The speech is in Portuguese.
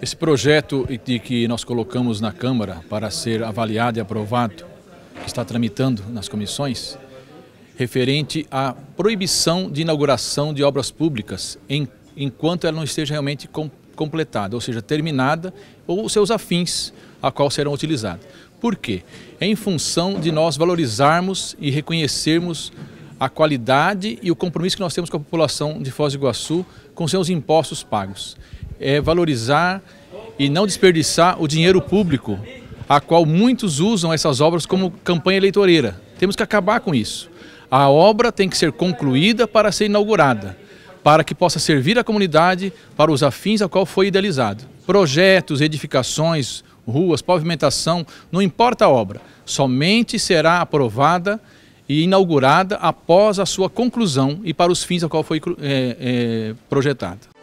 Esse projeto de que nós colocamos na Câmara para ser avaliado e aprovado, que está tramitando nas comissões, referente à proibição de inauguração de obras públicas em, enquanto ela não esteja realmente com, completada, ou seja, terminada, ou seus afins a qual serão utilizados. Por quê? É em função de nós valorizarmos e reconhecermos a qualidade e o compromisso que nós temos com a população de Foz do Iguaçu com seus impostos pagos é valorizar e não desperdiçar o dinheiro público, a qual muitos usam essas obras como campanha eleitoreira. Temos que acabar com isso. A obra tem que ser concluída para ser inaugurada, para que possa servir à comunidade para os afins a qual foi idealizado. Projetos, edificações, ruas, pavimentação, não importa a obra, somente será aprovada e inaugurada após a sua conclusão e para os fins a qual foi é, eh, é, eh, projetada.